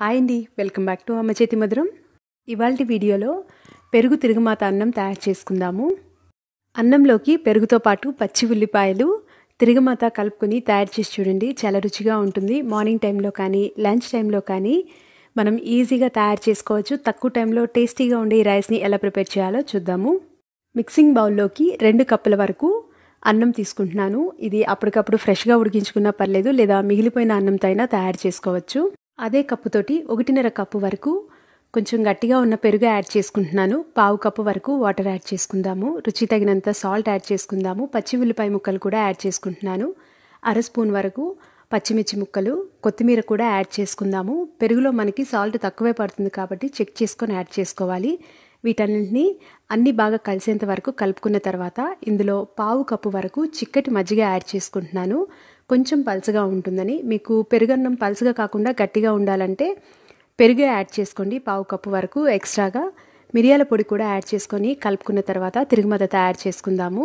hi అండి welcome back to చేతి మధురం ఇవాళ వీడియోలో పెరుగు తిరుగుమాత అన్నం తయారు చేసుకుందాము అన్నంలోకి పెరుగుతో పాటు పచ్చి ఉల్లిపాయలు తిరుగుమాత కలుపుకొని తయారు చేసి చూడండి చాలా రుచిగా ఉంటుంది మార్నింగ్ టైంలో కానీ లంచ్ టైంలో కానీ మనం ఈజీగా తయారు చేసుకోవచ్చు తక్కువ టైంలో టేస్టీగా ఉండే ఈ రైస్ని ఎలా ప్రిపేర్ చేయాలో చూద్దాము మిక్సింగ్ బౌల్లోకి రెండు కప్పుల వరకు అన్నం తీసుకుంటున్నాను ఇది అప్పటికప్పుడు ఫ్రెష్గా ఉడికించుకున్నా పర్లేదు లేదా మిగిలిపోయిన అన్నంతో అయినా తయారు చేసుకోవచ్చు అదే కప్పుతోటి ఒకటిన్నర కప్పు వరకు కొంచెం గట్టిగా ఉన్న పెరుగు యాడ్ చేసుకుంటున్నాను పావు కప్పు వరకు వాటర్ యాడ్ చేసుకుందాము రుచి తగినంత సాల్ట్ యాడ్ చేసుకుందాము పచ్చి ఉల్లిపాయ ముక్కలు కూడా యాడ్ చేసుకుంటున్నాను అర స్పూన్ వరకు పచ్చిమిర్చి ముక్కలు కొత్తిమీర కూడా యాడ్ చేసుకుందాము పెరుగులో మనకి సాల్ట్ తక్కువే పడుతుంది కాబట్టి చెక్ చేసుకొని యాడ్ చేసుకోవాలి వీటన్నింటినీ అన్నీ బాగా కలిసేంత వరకు కలుపుకున్న తర్వాత ఇందులో పావు కప్పు వరకు చిక్కటి మజ్జిగ యాడ్ చేసుకుంటున్నాను కొంచెం పల్చగా ఉంటుందని మీకు పెరుగన్నం పల్చగా కాకుండా గట్టిగా ఉండాలంటే పెరుగు యాడ్ చేసుకోండి పావు కప్పు వరకు ఎక్స్ట్రాగా మిరియాల పొడి కూడా యాడ్ చేసుకొని కలుపుకున్న తర్వాత తిరుగుమత తయారు చేసుకుందాము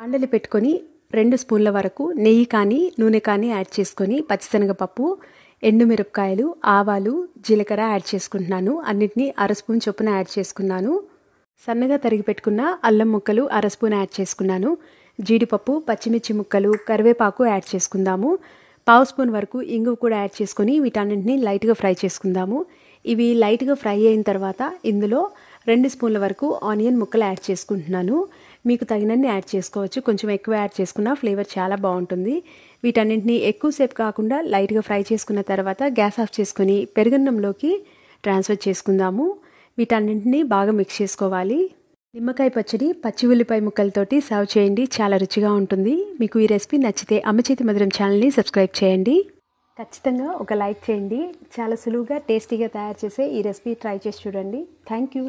బాండలి పెట్టుకొని రెండు స్పూన్ల వరకు నెయ్యి కానీ నూనె కానీ యాడ్ చేసుకొని పచ్చిశనగపప్పు ఎండుమిరపకాయలు ఆవాలు జీలకర్ర యాడ్ చేసుకుంటున్నాను అన్నిటినీ అర స్పూన్ చొప్పున యాడ్ చేసుకున్నాను సన్నగా తరిగి పెట్టుకున్న అల్లం ముక్కలు అర స్పూన్ యాడ్ చేసుకున్నాను జీడిపప్పు పచ్చిమిర్చి ముక్కలు కరివేపాకు యాడ్ చేసుకుందాము పావు స్పూన్ వరకు ఇంగువ కూడా యాడ్ చేసుకుని వీటన్నింటిని లైట్గా ఫ్రై చేసుకుందాము ఇవి లైట్గా ఫ్రై అయిన తర్వాత ఇందులో రెండు స్పూన్ల వరకు ఆనియన్ ముక్కలు యాడ్ చేసుకుంటున్నాను మీకు తగినన్ని యాడ్ చేసుకోవచ్చు కొంచెం ఎక్కువ యాడ్ చేసుకున్న ఫ్లేవర్ చాలా బాగుంటుంది వీటన్నింటినీ ఎక్కువసేపు కాకుండా లైట్గా ఫ్రై చేసుకున్న తర్వాత గ్యాస్ ఆఫ్ చేసుకుని పెరుగన్నంలోకి ట్రాన్స్ఫర్ చేసుకుందాము వీటన్నింటినీ బాగా మిక్స్ చేసుకోవాలి నిమ్మకాయ పచ్చడి పచ్చి ఉల్లిపాయ ముక్కలతోటి సర్వ్ చేయండి చాలా రుచిగా ఉంటుంది మీకు ఈ రెసిపీ నచ్చితే అమ్మచేతి మధురం ఛానల్ని సబ్స్క్రైబ్ చేయండి ఖచ్చితంగా ఒక లైక్ చేయండి చాలా సులువుగా టేస్టీగా తయారు చేసే ఈ రెసిపీ ట్రై చేసి చూడండి థ్యాంక్ యూ